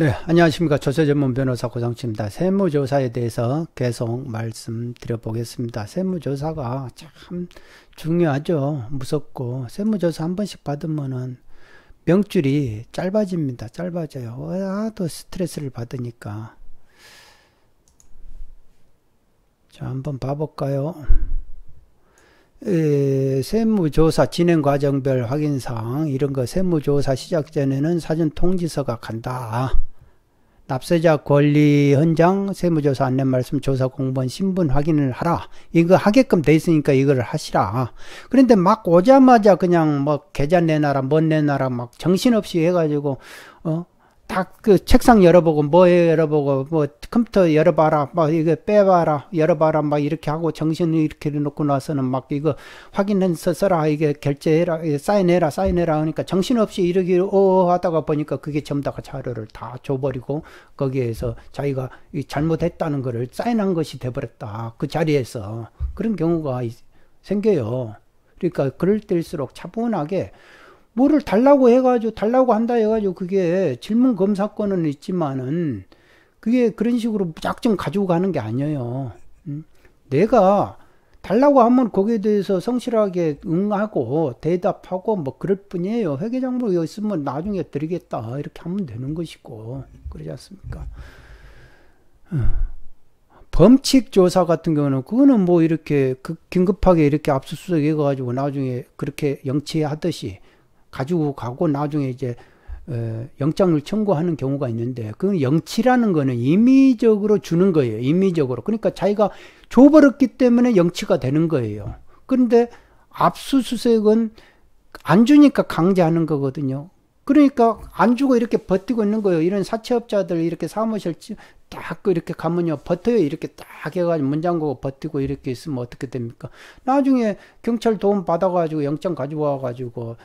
네, 안녕하십니까. 조세전문 변호사 고상치입니다. 세무조사에 대해서 계속 말씀드려보겠습니다. 세무조사가 참 중요하죠. 무섭고, 세무조사 한 번씩 받으면은 명줄이 짧아집니다. 짧아져요. 하또 스트레스를 받으니까. 자, 한번 봐볼까요? 에, 세무조사 진행 과정별 확인사항 이런 거 세무조사 시작 전에는 사전 통지서가 간다. 납세자 권리 헌장 세무조사 안내 말씀 조사 공무원 신분 확인을 하라. 이거 하게끔 돼 있으니까 이걸 하시라. 그런데 막 오자마자 그냥 뭐 계좌 내놔라, 뭔 내놔라 막 정신없이 해가지고 어 다그 책상 열어보고 뭐 열어보고 뭐 컴퓨터 열어봐라 뭐 이거 빼봐라 열어봐라 막 이렇게 하고 정신을 이렇게 놓고 나서는 막 이거 확인해서 써라 이게 결제해라 사인해라 사인해라 하니까 정신없이 이러기 오 어, 하다가 보니까 그게 전부 다 자료를 다 줘버리고 거기에서 자기가 잘못했다는 거를 사인한 것이 돼버렸다 그 자리에서 그런 경우가 생겨요 그러니까 그럴 때일수록 차분하게 뭐를 달라고 해가지고 달라고 한다 해가지고 그게 질문 검사권은 있지만은 그게 그런 식으로 무작정 가지고 가는 게 아니에요. 음? 내가 달라고 하면 거기에 대해서 성실하게 응하고 대답하고 뭐 그럴 뿐이에요. 회계장부 있으면 나중에 드리겠다 이렇게 하면 되는 것이고 그러지 않습니까? 어. 범칙 조사 같은 경우는 그거는 뭐 이렇게 긴급하게 이렇게 압수수색해 가지고 나중에 그렇게 영치하듯이 가지고 가고 나중에 이제 어, 영장을 청구하는 경우가 있는데 그 영치라는 거는 임의적으로 주는 거예요. 임의적으로. 그러니까 자기가 줘버렸기 때문에 영치가 되는 거예요. 그런데 압수수색은 안 주니까 강제하는 거거든요. 그러니까 안 주고 이렇게 버티고 있는 거예요. 이런 사채업자들 이렇게 사무실 딱 이렇게 가면요. 버텨요. 이렇게 딱 해가지고 문장고 버티고 이렇게 있으면 어떻게 됩니까? 나중에 경찰 도움 받아가지고 영장 가져와가지고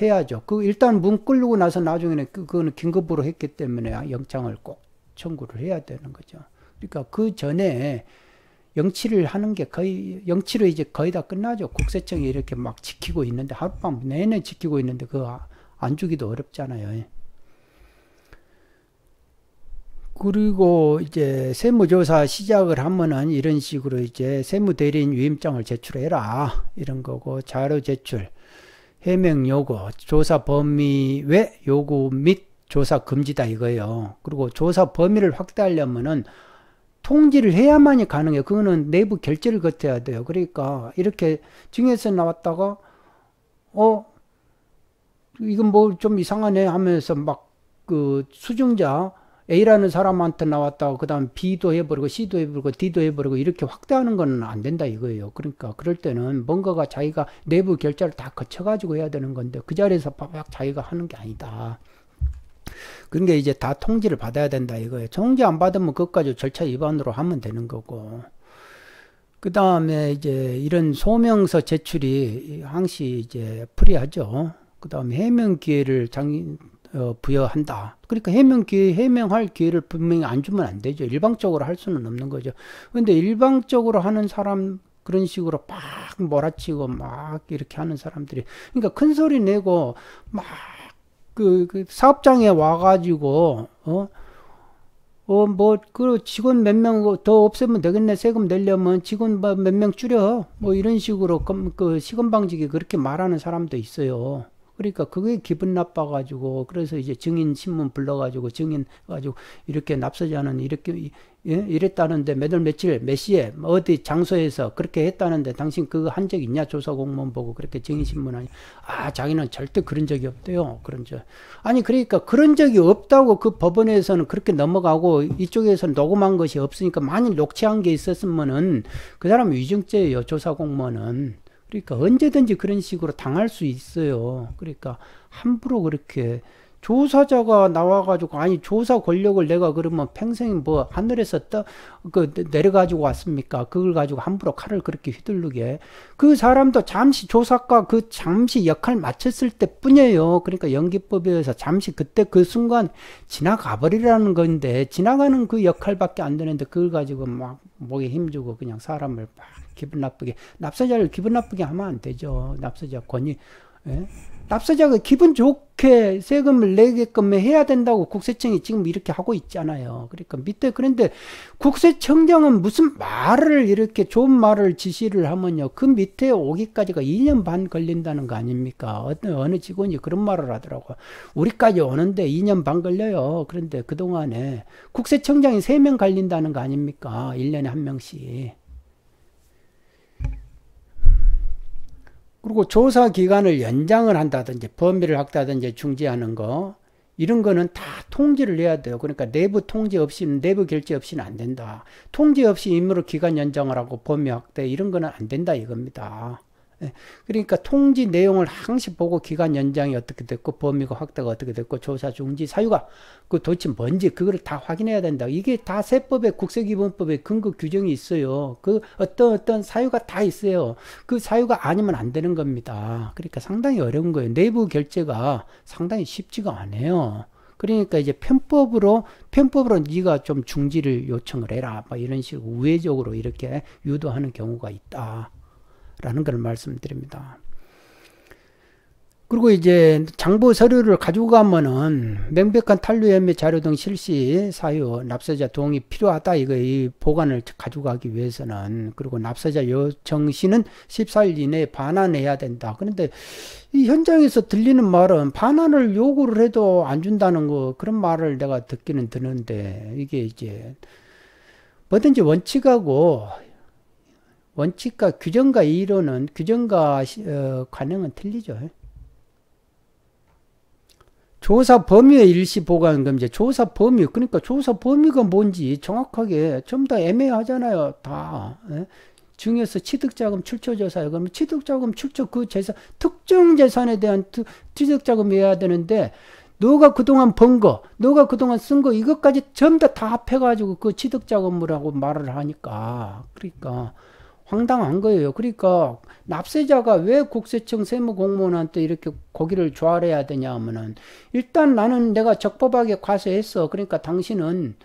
해야죠. 그 일단 문끌고 나서 나중에는 그, 그거는 긴급으로 했기 때문에 영장을 꼭 청구를 해야 되는 거죠. 그러니까 그 전에 영치를 하는 게 거의 영치로 이제 거의 다 끝나죠. 국세청이 이렇게 막 지키고 있는데 하룻밤 내내 지키고 있는데 그거 아, 안 주기도 어렵잖아요. 그리고 이제 세무조사 시작을 하면은 이런 식으로 이제 세무대리인 위임장을 제출해라 이런 거고 자료 제출 해명 요구, 조사 범위 외 요구 및 조사 금지다 이거예요. 그리고 조사 범위를 확대하려면은 통지를 해야만이 가능해요. 그거는 내부 결제를 거쳐야 돼요. 그러니까 이렇게 증여에서 나왔다가 어 이건 뭐 좀 이상하네 하면서 막 그 수증자 A라는 사람한테 나왔다고 그다음 B도 해버리고 C도 해버리고 D도 해버리고 이렇게 확대하는 건 안 된다 이거예요. 그러니까 그럴 때는 뭔가가 자기가 내부 결제를 다 거쳐가지고 해야 되는 건데 그 자리에서 팍팍 자기가 하는 게 아니다. 그런 게 이제 다 통지를 받아야 된다 이거예요. 통지 안 받으면 그것까지 절차 위반으로 하면 되는 거고. 그 다음에 이제 이런 소명서 제출이 항시 이제 풀이하죠. 그 다음에 해명 기회를 장, 어, 부여한다. 그러니까 해명 기회, 해명할 기회를 분명히 안 주면 안 되죠. 일방적으로 할 수는 없는 거죠. 근데 일방적으로 하는 사람, 그런 식으로 막 몰아치고 막 이렇게 하는 사람들이, 그러니까 큰 소리 내고 막 그, 그 사업장에 와가지고, 어, 어, 뭐, 그 직원 몇 명 더 없애면 되겠네. 세금 내려면 직원 뭐 몇명 줄여. 뭐 이런 식으로 그, 그 시건방지게 그렇게 말하는 사람도 있어요. 그러니까 그게 기분 나빠가지고 그래서 이제 증인 신문 불러가지고 증인 가지고 이렇게 납세자는 이렇게 예? 이랬다는데 몇 월 며칠 몇 시에 뭐 어디 장소에서 그렇게 했다는데 당신 그거 한 적 있냐 조사 공무원 보고 그렇게 증인 신문하니 아 자기는 절대 그런 적이 없대요 그런 저 아니 그러니까 그런 적이 없다고 그 법원에서는 그렇게 넘어가고 이쪽에서는 녹음한 것이 없으니까 만일 녹취한 게 있었으면은 그 사람 위증죄예요 조사 공무원은. 그러니까 언제든지 그런 식으로 당할 수 있어요. 그러니까 함부로 그렇게 조사자가 나와가지고 아니 조사 권력을 내가 그러면 평생 뭐 하늘에서 떠 그 내려가지고 왔습니까? 그걸 가지고 함부로 칼을 그렇게 휘두르게 그 사람도 잠시 조사과 그 잠시 역할 마쳤을 때뿐이에요. 그러니까 연기법에 의해서 잠시 그때 그 순간 지나가 버리라는 건데 지나가는 그 역할밖에 안 되는데 그걸 가지고 막 목에 힘주고 그냥 사람을 막 기분 나쁘게 납세자를 기분 나쁘게 하면 안 되죠. 납세자 권위 예? 납세자가 기분 좋게 세금을 내게끔 해야 된다고 국세청이 지금 이렇게 하고 있잖아요. 그러니까 밑에 그런데 국세청장은 무슨 말을 이렇게 좋은 말을 지시를 하면요. 그 밑에 오기까지가 2년 반 걸린다는 거 아닙니까? 어느, 어느 직원이 그런 말을 하더라고. 우리까지 오는데 2년 반 걸려요. 그런데 그동안에 국세청장이 3명 갈린다는 거 아닙니까? 1년에 한 명씩. 그리고 조사 기간을 연장을 한다든지 범위를 확대하든지 중지하는 거 이런 거는 다 통지를 해야 돼요. 그러니까 내부 통지 없이는 내부 결제 없이는 안 된다. 통지 없이 임무를 기간 연장을 하고 범위 확대 이런 거는 안 된다 이겁니다. 예. 그러니까 통지 내용을 항시 보고 기간 연장이 어떻게 됐고 범위가 확대가 어떻게 됐고 조사 중지 사유가 그 도대체 뭔지 그거를 다 확인해야 된다. 이게 다 세법에 국세기본법에 근거 규정이 있어요. 그 어떤 어떤 사유가 다 있어요. 그 사유가 아니면 안 되는 겁니다. 그러니까 상당히 어려운 거예요. 내부 결제가 상당히 쉽지가 않아요. 그러니까 이제 편법으로 편법으로 네가 좀 중지를 요청을 해라. 막 뭐 이런 식으로 우회적으로 이렇게 유도하는 경우가 있다. 라는 걸 말씀드립니다. 그리고 이제 장부 서류를 가지고 가면은 명백한 탄류연매 자료 등 실시 사유 납세자 동의 필요하다 이거 이 보관을 가지고 가기 위해서는 그리고 납세자 요청 시는 14일 이내에 반환해야 된다. 그런데 이 현장에서 들리는 말은 반환을 요구를 해도 안 준다는 거 그런 말을 내가 듣기는 드는데 이게 이제 뭐든지 원칙하고 원칙과 규정과 이론은 규정과 어, 관행은 틀리죠. 조사 범위의 일시 보관 금지. 조사 범위. 그러니까 조사 범위가 뭔지 정확하게 전부 다 애매하잖아요. 다. 예? 중에서 취득자금 출처조사 그러면 취득자금 출처 그 재산, 특정 재산에 대한 취득자금이야 되는데, 너가 그동안 번 거, 너가 그동안 쓴 거, 이것까지 전부 다, 합해가지고 그 취득자금이라고 말을 하니까. 그러니까. 황당한 거예요. 그러니까 납세자가 왜 국세청 세무공무원한테 이렇게 고기를 조아해야 되냐 하면은 일단 나는 내가 적법하게 과세했어. 그러니까 당신은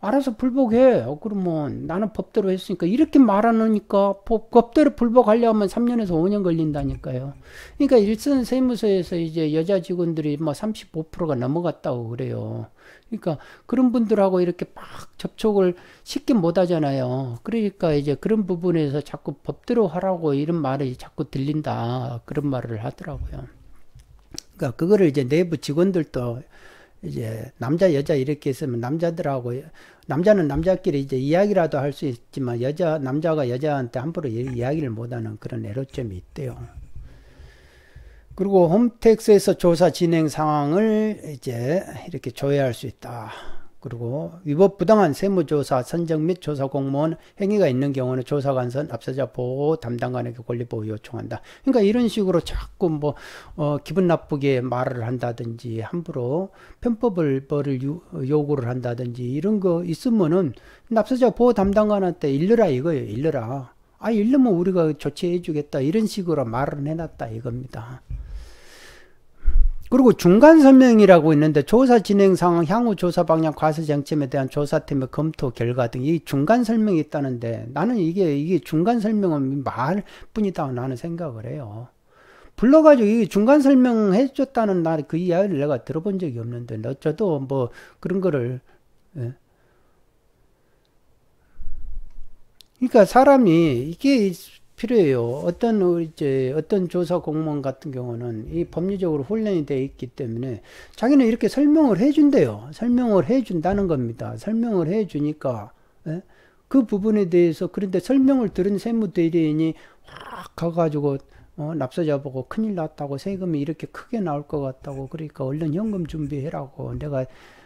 알아서 불복해. 어, 그러면 뭐 나는 법대로 했으니까 이렇게 말하니까 법, 대로 불복하려면 3년에서 5년 걸린다니까요. 그러니까 일선 세무서에서 이제 여자 직원들이 뭐 35%가 넘어갔다고 그래요. 그러니까 그런 분들하고 이렇게 막 접촉을 쉽게 못 하잖아요. 그러니까 이제 그런 부분에서 자꾸 법대로 하라고 이런 말이 자꾸 들린다. 그런 말을 하더라고요. 그러니까 그거를 이제 내부 직원들도 이제 남자 여자 이렇게 있으면 남자들하고 남자는 남자끼리 이제 이야기라도 할 수 있지만 여자 남자가 여자한테 함부로 이야기를 못하는 그런 애로점이 있대요. 그리고 홈택스에서 조사 진행 상황을 이제 이렇게 조회할 수 있다. 그리고 위법 부당한 세무조사 선정 및 조사 공무원 행위가 있는 경우는 조사관선 앞서자 보호 담당관에게 권리보호 요청한다. 그러니까 이런 식으로 자꾸 뭐 어, 기분 나쁘게 말을 한다든지 함부로 편법을 벌을 요구를 한다든지 이런 거 있으면은 납세자 보호 담당관한테 일러라 이거예요. 일러라. 아 일러면 우리가 조치해주겠다 이런 식으로 말을 해놨다 이겁니다. 그리고 중간 설명이라고 있는데 조사 진행 상황, 향후 조사 방향, 과세 쟁점에 대한 조사팀의 검토 결과 등 이 중간 설명이 있다는데 나는 이게 이게 중간 설명은 말뿐이다 나는 생각을 해요. 불러가지고 이게 중간 설명해 줬다는 날그 이야기를 내가 들어본 적이 없는데 어쩌도 뭐 그런 거를 예. 그러니까 사람이 이게 필요해요. 어떤 이제 어떤 조사 공무원 같은 경우는 이 법률적으로 훈련이 돼 있기 때문에 자기는 이렇게 설명을 해준대요. 설명을 해준다는 겁니다. 설명을 해주니까 예? 그 부분에 대해서 그런데 설명을 들은 세무대리인이 확 가가지고 어, 납세자 보고 큰일 났다고 세금이 이렇게 크게 나올 것 같다고 그러니까 얼른 현금 준비해라고 내가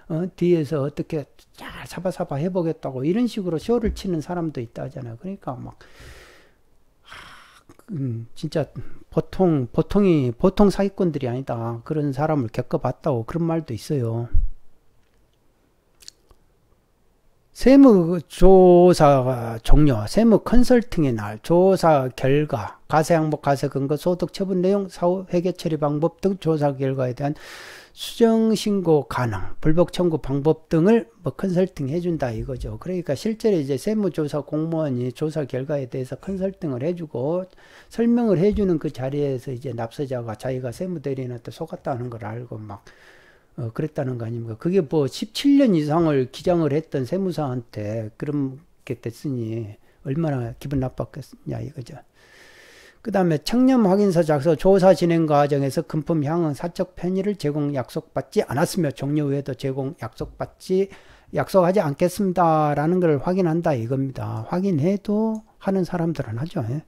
어, 뒤에서 어떻게 잘 사바사바 해보겠다고 이런 식으로 쇼를 치는 사람도 있다 하잖아요. 그러니까 막 음, 진짜 보통 보통이 보통 사기꾼들이 아니다 그런 사람을 겪어봤다고 그런 말도 있어요. 세무조사 종료, 세무 컨설팅의 날, 조사 결과, 가세항목, 가세근거, 소득 처분 내용, 사후 회계 처리 방법 등 조사 결과에 대한 수정 신고 가능, 불복 청구 방법 등을 뭐 컨설팅 해준다 이거죠. 그러니까 실제로 이제 세무조사 공무원이 조사 결과에 대해서 컨설팅을 해주고 설명을 해주는 그 자리에서 이제 납세자가 자기가 세무대리인한테 속았다는 걸 알고 막 어, 그랬다는 거 아닙니까? 그게 뭐 17년 이상을 기장을 했던 세무사한테 그렇게 됐으니 얼마나 기분 나빴겠냐 이거죠. 그 다음에 청렴 확인서 작성 조사 진행 과정에서 금품 향은 사적 편의를 제공 약속받지 않았으며 종료 후에도 제공 약속받지 약속하지 않겠습니다라는 걸 확인한다 이겁니다. 확인해도 하는 사람들은 하죠. 예.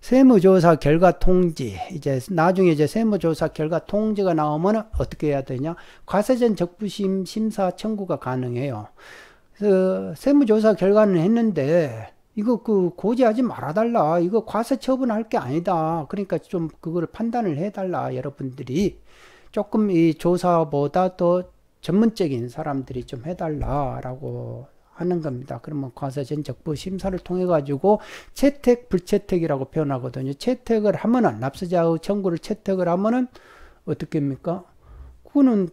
세무조사 결과 통지 이제 나중에 이제 세무조사 결과 통지가 나오면 어떻게 해야 되냐 과세전 적부심 심사 청구가 가능해요. 그 세무조사 결과는 했는데 이거 그 고지하지 말아달라 이거 과세 처분할 게 아니다 그러니까 좀 그거를 판단을 해달라 여러분들이 조금 이 조사보다 더 전문적인 사람들이 좀 해달라라고 하는 겁니다. 그러면 과세전적부 심사를 통해 가지고 채택 불채택이라고 표현하거든요. 채택을 하면은 납세자의 청구를 채택을 하면은 어떻게 합니까? 그거는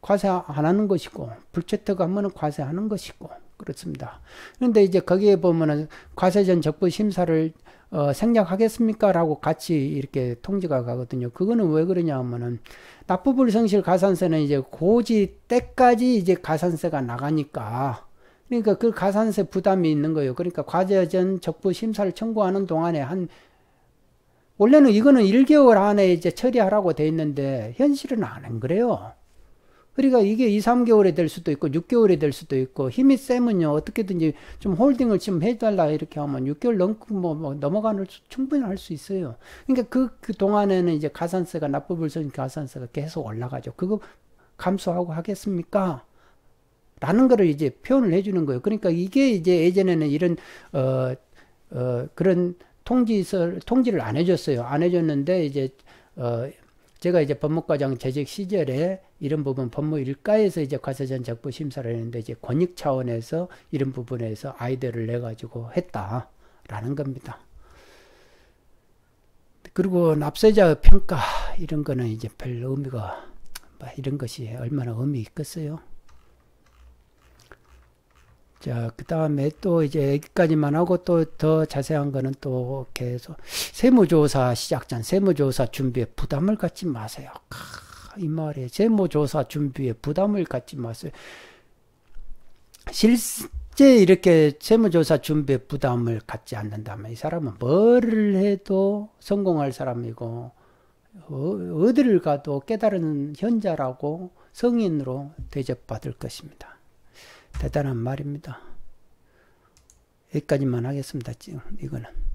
과세 안 하는 것이고 불채택하면은 과세하는 것이고 그렇습니다. 그런데 이제 거기에 보면은 과세전 적부 심사를 어, 생략하겠습니까? 라고 같이 이렇게 통지가 가거든요. 그거는 왜 그러냐 하면은, 납부불성실 가산세는 이제 고지 때까지 이제 가산세가 나가니까, 그러니까 그 가산세 부담이 있는 거예요. 그러니까 과제전 적부 심사를 청구하는 동안에 한 원래는 이거는 1개월 안에 이제 처리하라고 돼 있는데 현실은 안 그래요. 그러니까 이게 2, 3개월이 될 수도 있고 6개월이 될 수도 있고 힘이 세면요 어떻게든지 좀 홀딩을 좀 해달라 이렇게 하면 6개월 넘고 뭐, 뭐 넘어가는 충분히 할 수 있어요. 그러니까 그, 그 동안에는 이제 가산세가 납부불손 가산세가 계속 올라가죠. 그거 감수하고 하겠습니까? 라는 거를 이제 표현을 해주는 거예요. 그러니까 이게 이제 예전에는 이런, 어, 어, 그런 통지서, 를 통지를 안 해줬어요. 안 해줬는데 이제, 어, 제가 이제 법무과장 재직 시절에 이런 부분 법무 일가에서 이제 과세전 적부 심사를 했는데 이제 권익 차원에서 이런 부분에서 아이디어를 내가지고 했다라는 겁니다. 그리고 납세자 평가 이런 거는 이제 별 의미가 뭐 이런 것이 얼마나 의미 있겠어요? 자, 그 다음에 또 이제 여기까지만 하고 또 더 자세한 거는 또 계속 세무조사 시작전, 세무조사 준비에 부담을 갖지 마세요. 이 말이에요. 세무조사 준비에 부담을 갖지 마세요. 실제 이렇게 세무조사 준비에 부담을 갖지 않는다면 이 사람은 뭐를 해도 성공할 사람이고, 어, 어디를 가도 깨달은 현자라고 성인으로 대접받을 것입니다. 대단한 말입니다. 여기까지만 하겠습니다. 지금 이거는.